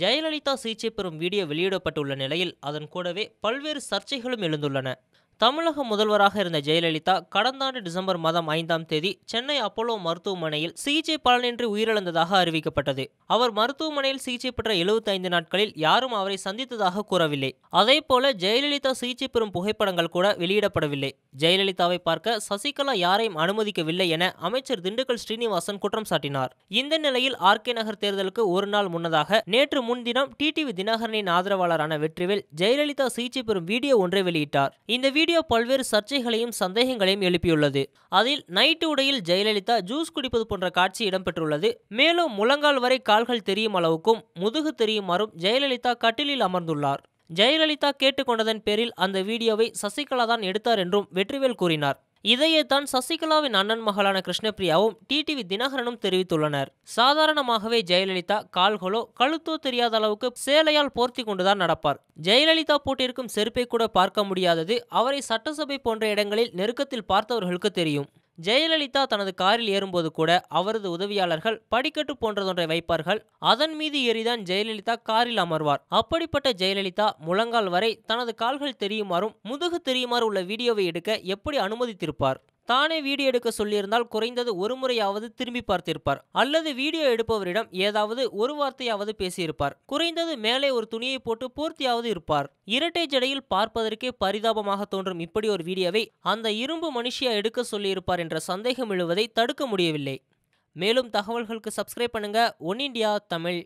ஜெயலலிதா சிகிச்சை பெறும் வீடியோ வெளியிடப்பட்டுள்ள நிலையில் அதன் கூடவே பல்வேறு சர்ச்சைகளும் எழுந்துள்ளன தமிழக முதல்வராக இருந்த ஜெயலலிதா கடந்த ஆண்டு டிசம்பர் மாதம் ஐந்தாம் தேதி சென்னை அப்போலோ மருத்துவமனையில் சிகிச்சை பலனின்றி உயிரிழந்ததாக அறிவிக்கப்பட்டது அவர் மருத்துவமனையில் சிகிச்சை பெற்ற எழுபத்தி ஐந்து நாட்களில் யாரும் அவரை சந்தித்ததாக கூறவில்லை அதே போல ஜெயலலிதா சிகிச்சை பெறும் புகைப்படங்கள் கூட வெளியிடப்படவில்லை ஜெயலலிதாவை பார்க்க சசிகலா யாரையும் அனுமதிக்கவில்லை என அமைச்சர் திண்டுக்கல் ஸ்ரீனிவாசன் குற்றம் சாட்டினார் இந்த நிலையில் ஆர்கே நகர் தேர்தலுக்கு ஒரு நாள் முன்னதாக நேற்று முன்தினம் டிடிவி தினகரனின் ஆதரவாளரான வெற்றிவேல் ஜெயலலிதா சிகிச்சை பெறும் வீடியோ ஒன்றை வெளியிட்டார் இந்த வீடியோ பல்வேறு சர்ச்சைகளையும் சந்தேகங்களையும் எழுப்பியுள்ளது அதில் நைட்டு உடையில் ஜெயலலிதா ஜூஸ் குடிப்பது போன்ற காட்சி இடம்பெற்றுள்ளது மேலும் முழங்கால் வரை கால்கள் தெரியும் அளவுக்கும் முதுகு தெரியுமாறும் ஜெயலலிதா கட்டிலில் அமர்ந்துள்ளார் ஜெயலலிதா கேட்டுக்கொண்டதன் பேரில் அந்த வீடியோவை சசிகலா தான் எடுத்தார் என்றும் வெற்றிவேல் கூறினார் இதையே தான் சசிகலாவின் அண்ணன் மகளான கிருஷ்ணபிரியாவும் டிடிவி தினகரனும் தெரிவித்துள்ளனர் சாதாரணமாகவே ஜெயலலிதா கால்களோ கழுத்தோ தெரியாத அளவுக்கு சேலையால் போர்த்தி கொண்டுதான் நடப்பார் ஜெயலலிதா போட்டிருக்கும் செருப்பை கூட பார்க்க முடியாதது அவரை சட்டசபை போன்ற இடங்களில் நெருக்கத்தில் பார்த்தவர்களுக்கு தெரியும் ஜெயலலிதா தனது காரில் ஏறும்போது கூட அவரது உதவியாளர்கள் படிக்கட்டு போன்றதொன்றை வைப்பார்கள் அதன் மீது ஏறிதான் ஜெயலலிதா காரில் அமர்வார் அப்படிப்பட்ட ஜெயலலிதா முழங்கால் வரை தனது கால்கள் தெரியுமாறும் முதுகு தெரியுமாறு உள்ள வீடியோவை எடுக்க எப்படி அனுமதித்திருப்பார் தானே வீடியோ எடுக்க சொல்லியிருந்தால் குறைந்தது ஒரு முறையாவது திரும்பி பார்த்திருப்பார் அல்லது வீடியோ எடுப்பவரிடம் ஏதாவது ஒரு வார்த்தையாவது பேசியிருப்பார் குறைந்தது மேலே ஒரு துணியை போட்டு பூர்த்தியாவது இருப்பார் இரட்டை ஜடையில் பார்ப்பதற்கே பரிதாபமாக தோன்றும் இப்படி ஒரு வீடியோவை அந்த இரும்பு மனுஷியா எடுக்க சொல்லியிருப்பார் என்ற சந்தேகம் எழுவதை தடுக்க முடியவில்லை மேலும் தகவல்களுக்கு சப்ஸ்கிரைப் பண்ணுங்க ஒன் இண்டியா தமிழ்